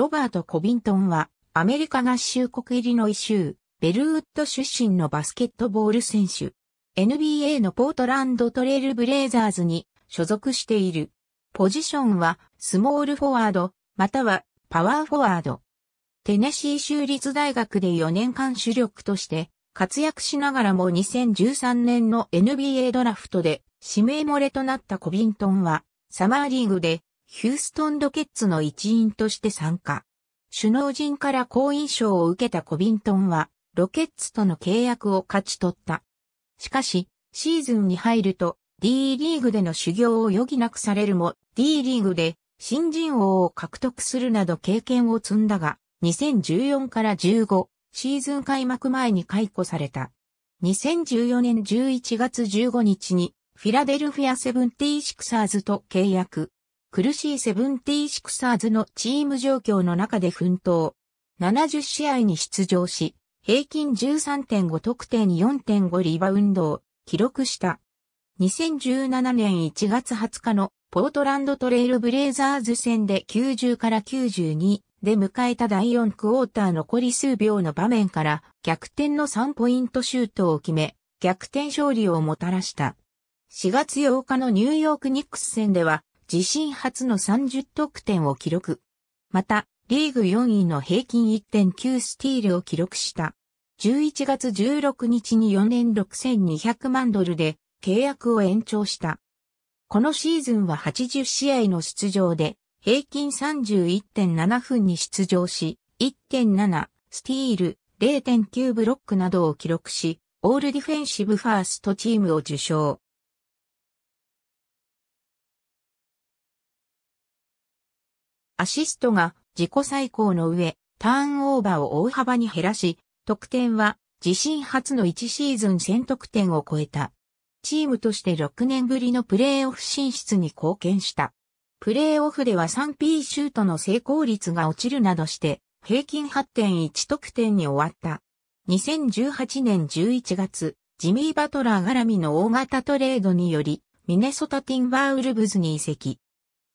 ロバート・コビントンは、アメリカ合衆国イリノイ州、ベルウッド出身のバスケットボール選手。NBA のポートランドトレイルブレイザーズに所属している。ポジションは、スモールフォワード、または、パワーフォワード。テネシー州立大学で4年間主力として、活躍しながらも2013年の NBA ドラフトで指名漏れとなったコビントンは、サマーリーグでヒューストンロケッツの一員として参加。首脳陣から好印象を受けたコビントンは、ロケッツとの契約を勝ち取った。しかし、シーズンに入ると、D リーグでの修行を余儀なくされるも、D リーグで新人王を獲得するなど経験を積んだが、2014から15シーズン開幕前に解雇された。2014年11月15日にフィラデルフィアセブンティーシクサーズと契約。苦しいセブンティーシクサーズのチーム状況の中で奮闘。70試合に出場し、平均13.5得点4.5リバウンドを記録した。2017年1月20日のポートランドトレイルブレイザーズ戦で90から92で迎えた第4クォーター残り数秒の場面から逆転の3ポイントシュートを決め、逆転勝利をもたらした。4月8日のニューヨークニックス戦では自身初の30得点を記録。また、リーグ4位の平均1.9スティールを記録した。11月16日に4年6200万ドルで契約を延長した。このシーズンは80試合の出場で、平均31.7分に出場し、1.7スティール、0.9ブロックなどを記録し、オールディフェンシブファーストチームを受賞。アシストが自己最高の上、ターンオーバーを大幅に減らし、得点は自身初の1シーズン1000得点を超えた。チームとして6年ぶりのプレーオフ進出に貢献した。プレーオフでは 3P シュートの成功率が落ちるなどして、平均8.1得点に終わった。2018年11月、ジミー・バトラー絡みの大型トレードにより、ミネソタ・ティンバーウルブズに移籍。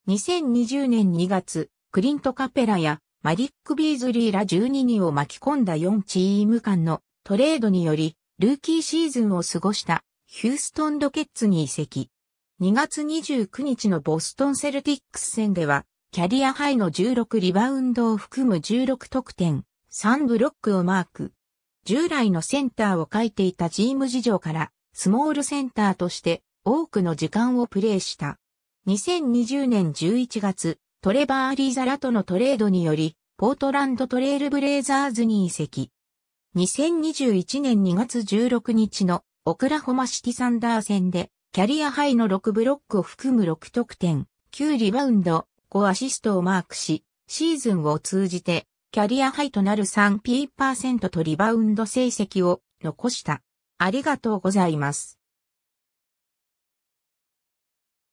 2020年2月、クリント・カペラやマリック・ビーズリーら12人を巻き込んだ4チーム間のトレードにより、ルーキーシーズンを過ごしたヒューストン・ロケッツに移籍。2月29日のボストン・セルティックス戦では、キャリアハイの16リバウンドを含む16得点、3ブロックをマーク。従来のセンターを書いていたチーム事情から、スモールセンターとして多くの時間をプレーした。2020年11月、トレバー・アリザラとのトレードにより、ポートランドトレイルブレイザーズに移籍。2021年2月16日のオクラホマシティサンダー戦で、キャリアハイの6ブロックを含む6得点、9リバウンド、5アシストをマークし、シーズンを通じて、キャリアハイとなる 3P% とリバウンド成績を残した。ありがとうございます。